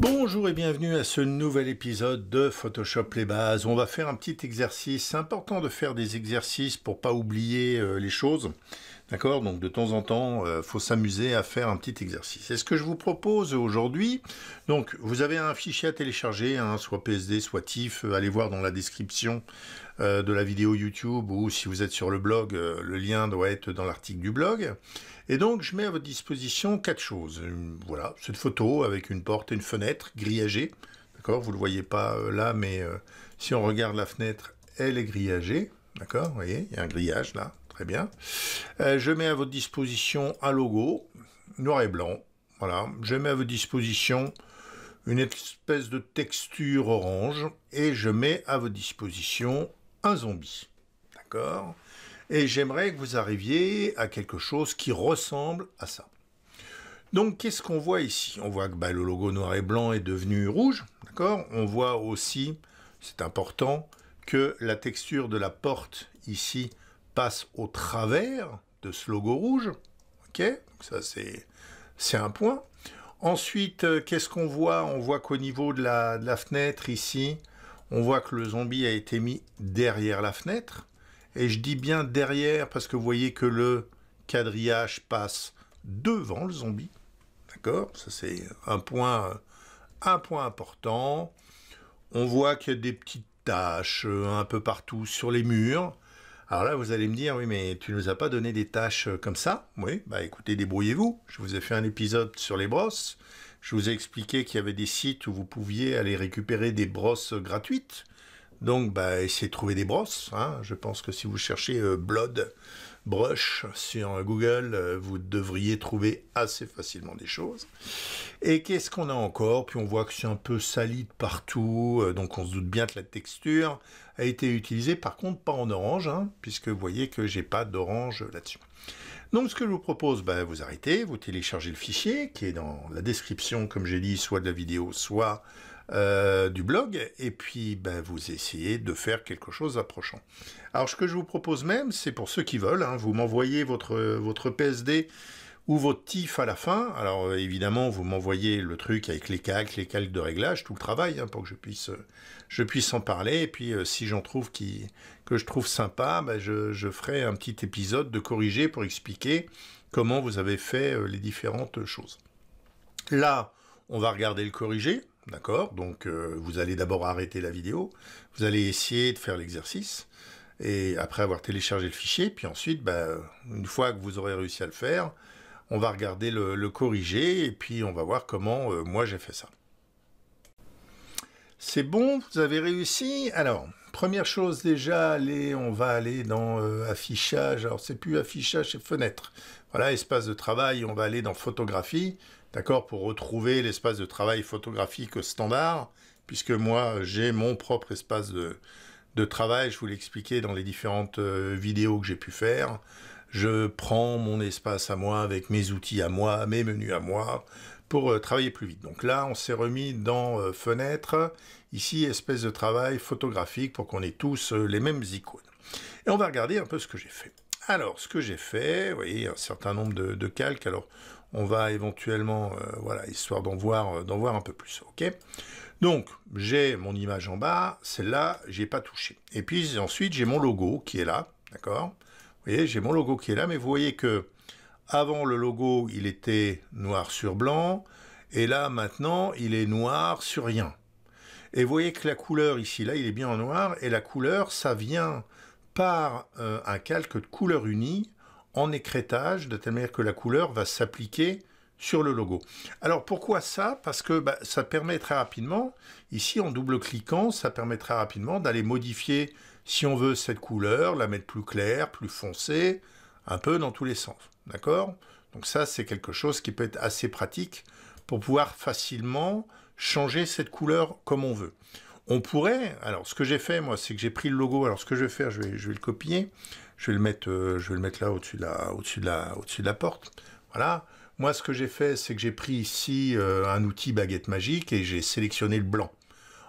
Bonjour et bienvenue à ce nouvel épisode de Photoshop les bases. On va faire un petit exercice. C'est important de faire des exercices pour pas oublier euh, les choses. D'accord Donc de temps en temps, il euh, faut s'amuser à faire un petit exercice. Et ce que je vous propose aujourd'hui, donc vous avez un fichier à télécharger, hein, soit PSD, soit TIFF, allez voir dans la description euh, de la vidéo YouTube ou si vous êtes sur le blog, euh, le lien doit être dans l'article du blog. Et donc, je mets à votre disposition quatre choses. voilà, cette photo avec une porte et une fenêtre grillagée. D'accord Vous ne le voyez pas euh, là, mais si on regarde la fenêtre, elle est grillagée. D'accord Vous voyez, il y a un grillage là. Très bien. je mets à votre disposition un logo noir et blanc. Voilà, je mets à votre disposition une espèce de texture orange et je mets à votre disposition un zombie. D'accord Et j'aimerais que vous arriviez à quelque chose qui ressemble à ça. Donc, qu'est-ce qu'on voit ici On voit que bah, le logo noir et blanc est devenu rouge, d'accord On voit aussi, c'est important, que la texture de la porte ici passe au travers de ce logo rouge, ok Ça, c'est un point. Ensuite, euh, qu'est-ce qu'on voit On voit qu'au niveau de la, fenêtre ici, on voit que le zombie a été mis derrière la fenêtre. Et je dis bien derrière parce que vous voyez que le quadrillage passe devant le zombie. D'accord Ça, c'est un point, un point important. On voit qu'il y a des petites taches euh, un peu partout sur les murs. Alors là, vous allez me dire, oui, mais tu ne nous as pas donné des tâches comme ça. Oui, bah écoutez, débrouillez-vous. Je vous ai fait un épisode sur les brosses. Je vous ai expliqué qu'il y avait des sites où vous pouviez aller récupérer des brosses gratuites. Donc, bah, essayez de trouver des brosses. Hein. Je pense que si vous cherchez euh, Blood Brush sur euh, Google, euh, vous devriez trouver assez facilement des choses. Et qu'est-ce qu'on a encore Puis on voit que c'est un peu sali partout, donc on se doute bien que la texture a été utilisée. Par contre, pas en orange, hein, puisque vous voyez que j'ai pas d'orange là-dessus. Donc ce que je vous propose, ben, vous arrêtez, vous téléchargez le fichier qui est dans la description, comme j'ai dit, soit de la vidéo, soit euh, du blog, et puis ben, vous essayez de faire quelque chose d'approchant. Alors ce que je vous propose même, c'est pour ceux qui veulent, hein, vous m'envoyez votre, votre PSD ou votre TIF à la fin. Alors euh, évidemment, vous m'envoyez le truc avec les calques, les calques de réglage, tout le travail hein, pour que je puisse, euh, je puisse en parler. Et puis euh, si j'en trouve qui, que je trouve sympa, ben, je, ferai un petit épisode de corriger pour expliquer comment vous avez fait les différentes choses. Là, on va regarder le corrigé, d'accord Donc vous allez d'abord arrêter la vidéo, vous allez essayer de faire l'exercice et après avoir téléchargé le fichier, puis ensuite, ben, une fois que vous aurez réussi à le faire, on va regarder le, corriger et puis on va voir comment euh, moi j'ai fait ça. C'est bon, vous avez réussi. Alors, première chose déjà, allez, on va aller dans euh, affichage. Alors, c'est plus affichage, c'est fenêtre. Voilà, espace de travail, on va aller dans photographie, d'accord, pour retrouver l'espace de travail photographique standard, puisque moi, j'ai mon propre espace de, travail. Je vous l'expliquais dans les différentes euh, vidéos que j'ai pu faire je prends mon espace à moi avec mes outils à moi, mes menus à moi pour euh, travailler plus vite. Donc là, on s'est remis dans euh, fenêtre, ici espèce de travail photographique pour qu'on ait tous euh, les mêmes icônes. Et on va regarder un peu ce que j'ai fait. Alors, ce que j'ai fait, vous voyez, un certain nombre de, calques. Alors, on va éventuellement, voilà, histoire d'en voir, d'en voir un peu plus, ok donc, j'ai mon image en bas, celle-là, j'ai pas touché. Et puis ensuite, j'ai mon logo qui est là, d'accord et j'ai mon logo qui est là, mais vous voyez que avant le logo, il était noir sur blanc, et là maintenant, il est noir sur rien. Et vous voyez que la couleur ici, là, il est bien en noir, et la couleur, ça vient par euh, un calque de couleur unie en écrétage, de telle manière que la couleur va s'appliquer sur le logo. Alors pourquoi ça Parce que bah, ça permet très rapidement, ici en double-cliquant, ça permet très rapidement d'aller modifier si on veut cette couleur, la mettre plus claire, plus foncée, un peu dans tous les sens. D'accord Donc ça, c'est quelque chose qui peut être assez pratique pour pouvoir facilement changer cette couleur comme on veut. On pourrait, alors ce que j'ai fait moi, c'est que j'ai pris le logo, alors ce que je vais faire, je vais, le copier, je vais le mettre, euh, je vais le mettre là au-dessus de, la, porte, voilà. Moi ce que j'ai fait, c'est que j'ai pris ici euh, un outil baguette magique et j'ai sélectionné le blanc.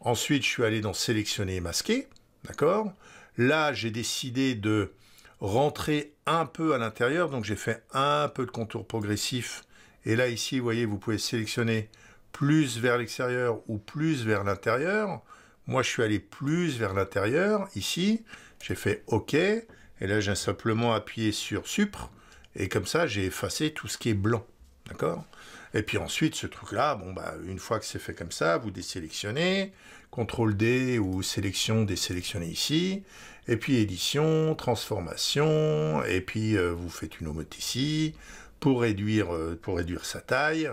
Ensuite, je suis allé dans sélectionner et masquer, D'accord Là, j'ai décidé de rentrer un peu à l'intérieur, donc j'ai fait un peu de contour progressif. Et là, ici, vous voyez, vous pouvez sélectionner plus vers l'extérieur ou plus vers l'intérieur. Moi, je suis allé plus vers l'intérieur, ici. J'ai fait OK. Et là, j'ai simplement appuyé sur Supre. Et comme ça, j'ai effacé tout ce qui est blanc. D'accord Et puis ensuite, ce truc-là, bon, bah, une fois que c'est fait comme ça, vous désélectionnez, CTRL D ou sélection des sélectionnés ici, et puis édition, transformation, et puis euh, vous faites une omote ici, pour réduire, euh, pour réduire sa taille,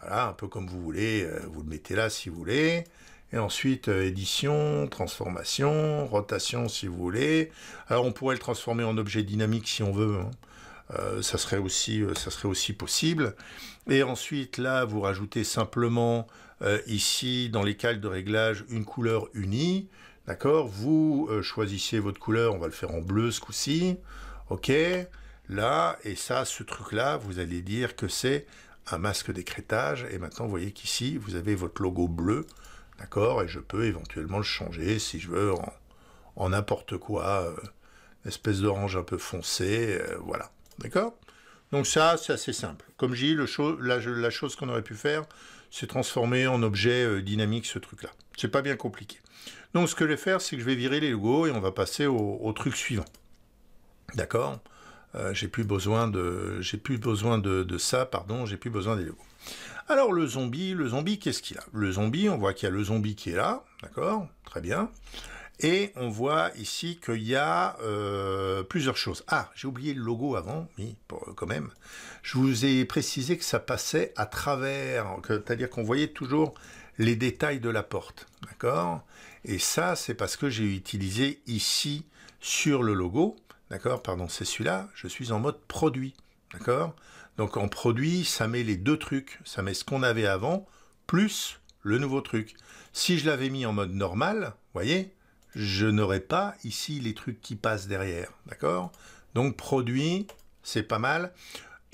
voilà, un peu comme vous voulez, euh, vous le mettez là si vous voulez, et ensuite édition, transformation, rotation si vous voulez, alors on pourrait le transformer en objet dynamique si on veut, hein. ça, serait aussi, ça serait aussi possible. Et ensuite, là, vous rajoutez simplement euh, ici dans les cales de réglage une couleur unie, d'accord Vous euh, choisissez votre couleur, on va le faire en bleu ce coup-ci, ok Là, et ça, ce truc-là, vous allez dire que c'est un masque d'écrétage, et maintenant vous voyez qu'ici, vous avez votre logo bleu, d'accord Et je peux éventuellement le changer si je veux en n'importe quoi, euh, espèce d'orange un peu foncé, voilà, d'accord donc ça, c'est assez simple. Comme j'ai dis, le la chose qu'on aurait pu faire, c'est transformé en objet euh, dynamique ce truc-là. C'est pas bien compliqué. Donc ce que je vais faire, c'est que je vais virer les logos et on va passer au, truc suivant. D'accord euh, J'ai plus besoin de, j'ai plus besoin de ça, pardon, j'ai plus besoin des logos. Alors le zombie, le zombie, qu'est-ce qu'il a Le zombie, on voit qu'il y a le zombie qui est là, d'accord Très bien. Et on voit ici qu'il y a euh, plusieurs choses. Ah, j'ai oublié le logo avant, mais quand même. Je vous ai précisé que ça passait à travers, c'est-à-dire qu'on voyait toujours les détails de la porte. D'accord Et ça, c'est parce que j'ai utilisé ici sur le logo. D'accord Pardon, c'est celui-là. Je suis en mode produit. D'accord Donc en produit, ça met les deux trucs. Ça met ce qu'on avait avant, plus le nouveau truc. Si je l'avais mis en mode normal, voyez, je n'aurai pas ici les trucs qui passent derrière, d'accord Donc produit, c'est pas mal.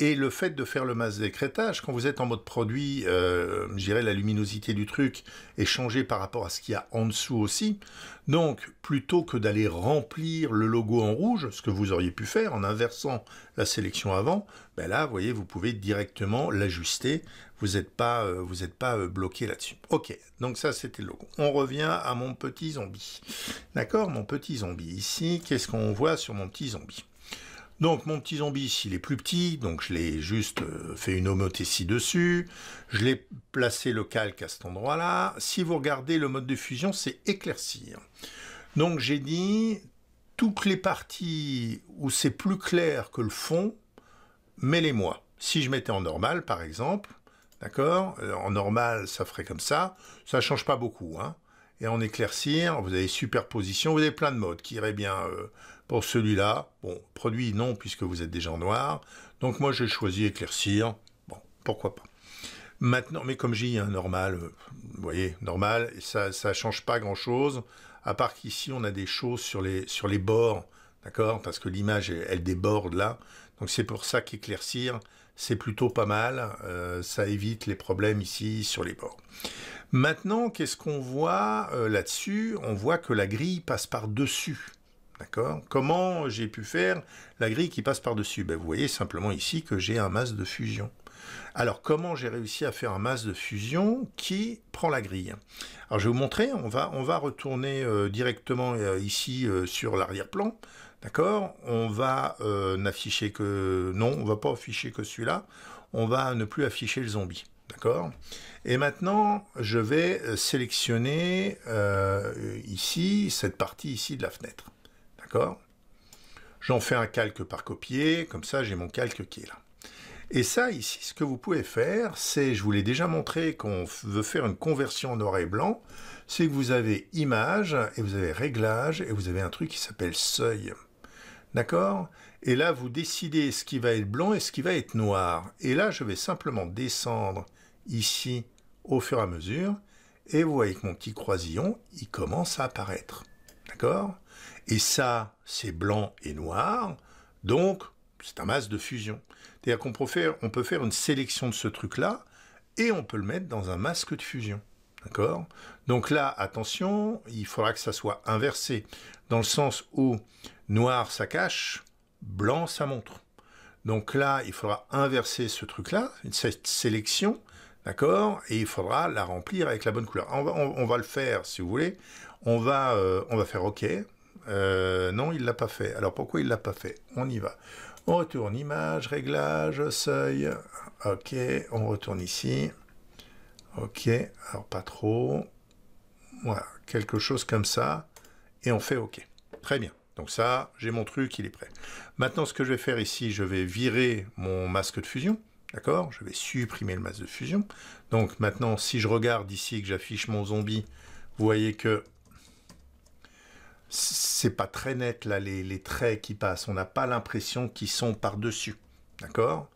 Et le fait de faire le masse d'écrétage, quand vous êtes en mode produit, euh, je dirais la luminosité du truc est changée par rapport à ce qu'il y a en dessous aussi. Donc, plutôt que d'aller remplir le logo en rouge, ce que vous auriez pu faire en inversant la sélection avant, ben là, vous voyez, vous pouvez directement l'ajuster. Vous n'êtes pas, euh, pas euh, bloqué là-dessus. Ok, donc ça, c'était le logo. On revient à mon petit zombie. D'accord, mon petit zombie. Ici, qu'est-ce qu'on voit sur mon petit zombie donc mon petit zombie, il est plus petit, donc je l'ai juste euh, fait une homothétie dessus, je l'ai placé le calque à cet endroit-là. Si vous regardez le mode de fusion, c'est éclaircir. Donc j'ai dit, toutes les parties où c'est plus clair que le fond, mêlez les moi Si je mettais en normal, par exemple, d'accord euh, En normal, ça ferait comme ça, ça ne change pas beaucoup, hein et en éclaircir, vous avez superposition, vous avez plein de modes qui iraient bien euh, pour celui-là. Bon, produit non, puisque vous êtes déjà gens noir. Donc moi, j'ai choisi éclaircir. Bon, pourquoi pas. Maintenant, mais comme j'ai un hein, normal, euh, vous voyez, normal, ça ne change pas grand-chose, à part qu'ici, on a des choses sur les, sur les bords, d'accord Parce que l'image, elle, déborde là. Donc c'est pour ça qu'éclaircir, c'est plutôt pas mal. Euh, ça évite les problèmes ici sur les bords. Maintenant, qu'est-ce qu'on voit euh, là-dessus On voit que la grille passe par-dessus. D'accord Comment j'ai pu faire la grille qui passe par-dessus ben, Vous voyez simplement ici que j'ai un masque de fusion. Alors, comment j'ai réussi à faire un masque de fusion qui prend la grille Alors, je vais vous montrer, on va, on va retourner euh, directement euh, ici sur l'arrière-plan, d'accord On va n'afficher que... Non, on va pas afficher que celui-là, on va ne plus afficher le zombie. D'accord Et maintenant, je vais euh, sélectionner euh, ici, cette partie ici de la fenêtre. D'accord J'en fais un calque par copier, comme ça j'ai mon calque qui est là. Et ça, ici, ce que vous pouvez faire, c'est, je vous l'ai déjà montré, qu'on veut faire une conversion en noir et blanc, c'est que vous avez image, et vous avez réglage, et vous avez un truc qui s'appelle seuil. D'accord Et là, vous décidez ce qui va être blanc et ce qui va être noir. Et là, je vais simplement descendre ici au fur et à mesure, et vous voyez que mon petit croisillon, il commence à apparaître. D'accord Et ça, c'est blanc et noir, donc c'est un masque de fusion. C'est-à-dire qu'on peut, faire, on peut faire une sélection de ce truc-là, et on peut le mettre dans un masque de fusion. D'accord Donc là, attention, il faudra que ça soit inversé, dans le sens où noir, ça cache, blanc, ça montre. Donc là, il faudra inverser ce truc-là, cette sélection, D'accord Et il faudra la remplir avec la bonne couleur. On va, le faire, si vous voulez. On va, euh, on va faire OK. Euh, non, il l'a pas fait. Alors pourquoi il l'a pas fait On y va. On retourne image, réglage, seuil. OK, on retourne ici. OK, alors pas trop. Voilà, quelque chose comme ça. Et on fait OK. Très bien. Donc ça, j'ai mon truc, il est prêt. Maintenant, ce que je vais faire ici, je vais virer mon masque de fusion. D'accord Je vais supprimer le masque de fusion. Donc maintenant, si je regarde ici que j'affiche mon zombie, vous voyez que c'est pas très net là les, traits qui passent. On n'a pas l'impression qu'ils sont par-dessus. D'accord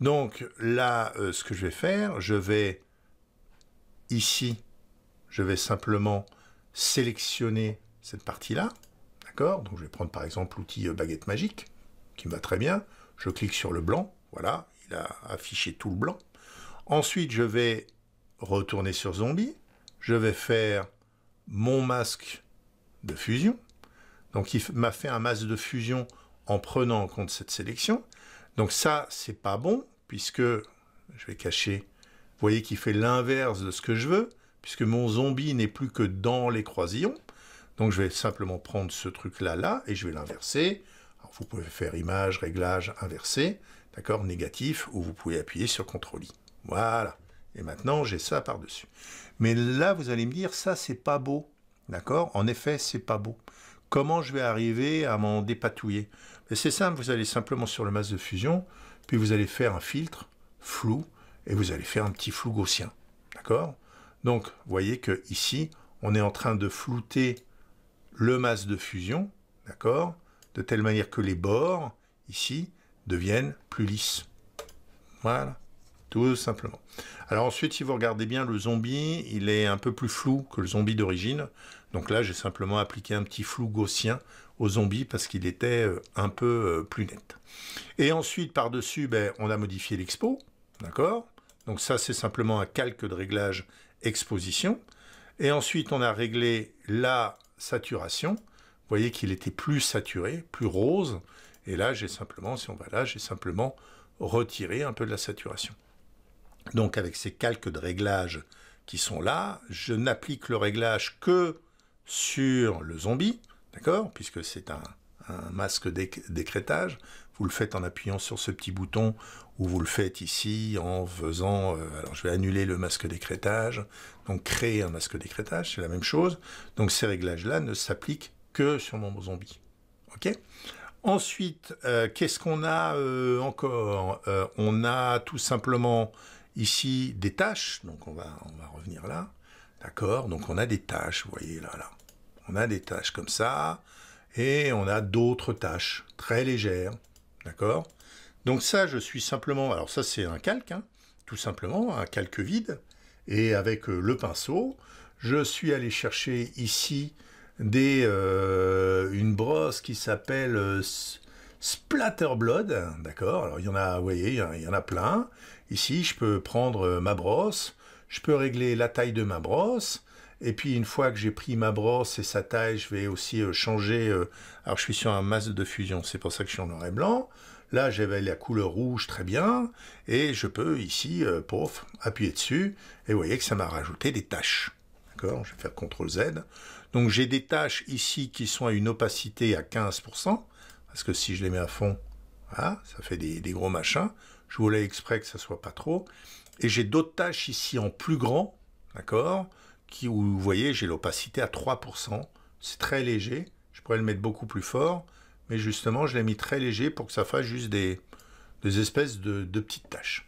Donc là, euh, ce que je vais faire, je vais ici, je vais simplement sélectionner cette partie-là. D'accord Donc je vais prendre par exemple l'outil euh, baguette magique, qui me va très bien. Je clique sur le blanc, voilà, il a affiché tout le blanc. Ensuite, je vais retourner sur zombie. Je vais faire mon masque de fusion. Donc il m'a fait un masque de fusion en prenant en compte cette sélection. Donc ça, c'est pas bon, puisque je vais cacher. Vous voyez qu'il fait l'inverse de ce que je veux, puisque mon zombie n'est plus que dans les croisillons. Donc je vais simplement prendre ce truc-là, là, et je vais l'inverser. Vous pouvez faire image, réglage, inverser d'accord, négatif, où vous pouvez appuyer sur CTRL-I. Voilà. Et maintenant, j'ai ça par-dessus. Mais là, vous allez me dire, ça, c'est pas beau. D'accord En effet, c'est pas beau. Comment je vais arriver à m'en dépatouiller C'est simple, vous allez simplement sur le masque de fusion, puis vous allez faire un filtre flou, et vous allez faire un petit flou gaussien. D'accord Donc, vous voyez que ici, on est en train de flouter le masque de fusion, d'accord De telle manière que les bords, ici, deviennent plus lisses. Voilà, tout simplement. Alors ensuite, si vous regardez bien le zombie, il est un peu plus flou que le zombie d'origine. Donc là, j'ai simplement appliqué un petit flou gaussien au zombie parce qu'il était euh, un peu euh, plus net. Et ensuite, par-dessus, ben, on a modifié l'expo, d'accord Donc ça, c'est simplement un calque de réglage exposition. Et ensuite, on a réglé la saturation. Vous voyez qu'il était plus saturé, plus rose. Et là, j'ai simplement, si on va là, j'ai simplement retiré un peu de la saturation. Donc avec ces calques de réglage qui sont là, je n'applique le réglage que sur le zombie, d'accord Puisque c'est un, masque d'écrétage. Vous le faites en appuyant sur ce petit bouton ou vous le faites ici en faisant... Euh, alors je vais annuler le masque d'écrétage, donc créer un masque d'écrétage, c'est la même chose. Donc ces réglages-là ne s'appliquent que sur mon zombie, ok Ensuite, euh, qu'est-ce qu'on a euh, encore euh, On a tout simplement ici des tâches, donc on va, revenir là, d'accord Donc on a des tâches, vous voyez là, là. On a des tâches comme ça, et on a d'autres tâches très légères, d'accord Donc ça, je suis simplement, alors ça c'est un calque, hein, tout simplement, un calque vide, et avec le pinceau, je suis allé chercher ici euh, une brosse qui s'appelle euh, splatter blood d'accord Alors il y en a, vous voyez, il y en a plein. Ici, je peux prendre euh, ma brosse, je peux régler la taille de ma brosse, et puis une fois que j'ai pris ma brosse et sa taille, je vais aussi changer. alors je suis sur un masque de fusion, c'est pour ça que je suis en noir et blanc. Là, j'avais la couleur rouge très bien, et je peux ici, euh, appuyer dessus, et vous voyez que ça m'a rajouté des taches D'accord Je vais faire CTRL Z. Donc j'ai des tâches ici qui sont à une opacité à 15%, parce que si je les mets à fond, ça fait des, gros machins. Je voulais exprès que ça soit pas trop. Et j'ai d'autres tâches ici en plus grand, d'accord, qui vous voyez j'ai l'opacité à 3%. C'est très léger. Je pourrais le mettre beaucoup plus fort, mais justement je l'ai mis très léger pour que ça fasse juste des, espèces de, de petites tâches.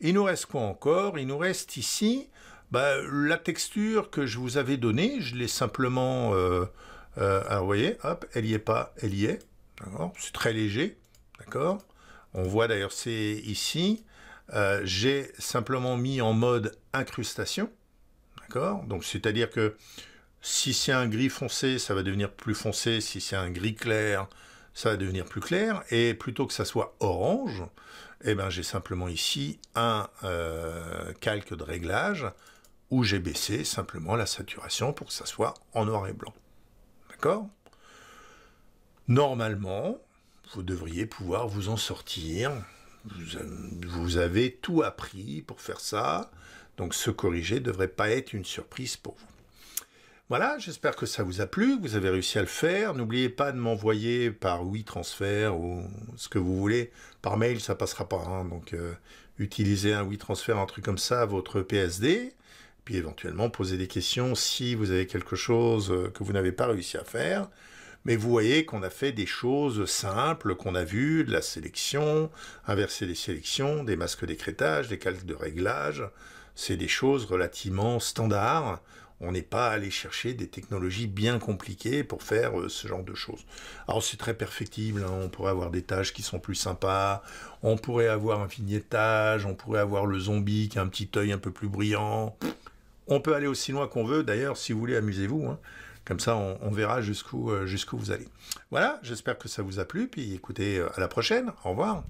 Il nous reste quoi encore Il nous reste ici bah, la texture que je vous avais donnée, je l'ai simplement... Euh, euh, vous voyez, hop, elle y est pas, elle y est. C'est très léger, d'accord On voit d'ailleurs, c'est ici. Euh, j'ai simplement mis en mode incrustation, d'accord Donc, c'est-à-dire que si c'est un gris foncé, ça va devenir plus foncé. Si c'est un gris clair, ça va devenir plus clair. Et plutôt que ça soit orange, eh ben, j'ai simplement ici un calque de réglage j'ai baissé simplement la saturation pour que ça soit en noir et blanc. D'accord Normalement, vous devriez pouvoir vous en sortir. Vous avez tout appris pour faire ça, donc se corriger ne devrait pas être une surprise pour vous. Voilà, j'espère que ça vous a plu, que vous avez réussi à le faire. N'oubliez pas de m'envoyer par WeTransfer ou ce que vous voulez. Par mail, ça passera pas. Hein, donc, euh, utilisez un WeTransfer, un truc comme ça, votre PSD puis éventuellement poser des questions si vous avez quelque chose euh, que vous n'avez pas réussi à faire. Mais vous voyez qu'on a fait des choses simples qu'on a vues, de la sélection, inverser les sélections, des masques d'écrétage, des calques de réglage. C'est des choses relativement standards. On n'est pas allé chercher des technologies bien compliquées pour faire euh, ce genre de choses. Alors c'est très perfectible, hein. on pourrait avoir des tâches qui sont plus sympas, on pourrait avoir un vignettage, on pourrait avoir le zombie qui a un petit œil un peu plus brillant. On peut aller aussi loin qu'on veut. D'ailleurs, si vous voulez, amusez-vous. Hein. Comme ça, on, verra jusqu'où euh, jusqu'où vous allez. Voilà, j'espère que ça vous a plu. Puis écoutez, euh, à la prochaine. Au revoir.